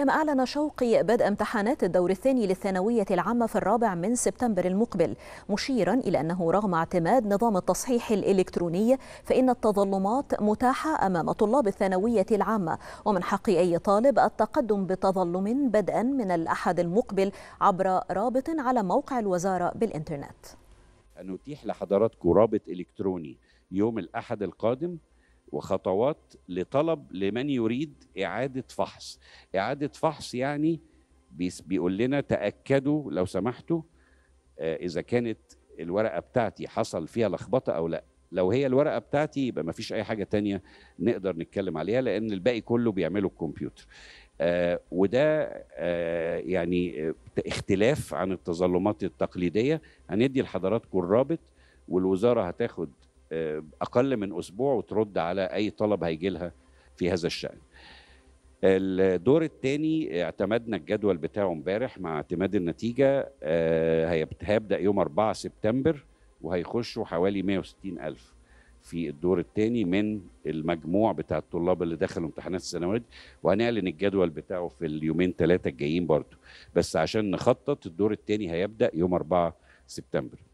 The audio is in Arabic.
كما أعلن شوقي بدء امتحانات الدور الثاني للثانوية العامة في الرابع من سبتمبر المقبل مشيرا إلى أنه رغم اعتماد نظام التصحيح الإلكتروني فإن التظلمات متاحة أمام طلاب الثانوية العامة ومن حق أي طالب التقدم بتظلم بدءا من الأحد المقبل عبر رابط على موقع الوزارة بالإنترنت نتيح لحضراتكم رابط إلكتروني يوم الأحد القادم وخطوات لطلب لمن يريد إعادة فحص إعادة فحص يعني بيقول لنا تأكدوا لو سمحتوا آه، إذا كانت الورقة بتاعتي حصل فيها لخبطة أو لا لو هي الورقة بتاعتي يبقى ما فيش أي حاجة تانية نقدر نتكلم عليها لأن الباقي كله بيعمله الكمبيوتر آه وده آه يعني آه، اختلاف عن التظلمات التقليدية هندي لحضراتكم الرابط والوزارة هتاخد آه، اقل من اسبوع وترد على اي طلب هيجي لها في هذا الشان الدور الثاني اعتمدنا الجدول بتاعه امبارح مع اعتماد النتيجه آه، هيبدا يوم 4 سبتمبر وهيخشوا حوالي 160 ألف في الدور الثاني من المجموع بتاع الطلاب اللي دخلوا امتحانات الثانويه دي وهنعلن الجدول بتاعه في اليومين ثلاثه الجايين برضه بس عشان نخطط الدور الثاني هيبدا يوم 4 سبتمبر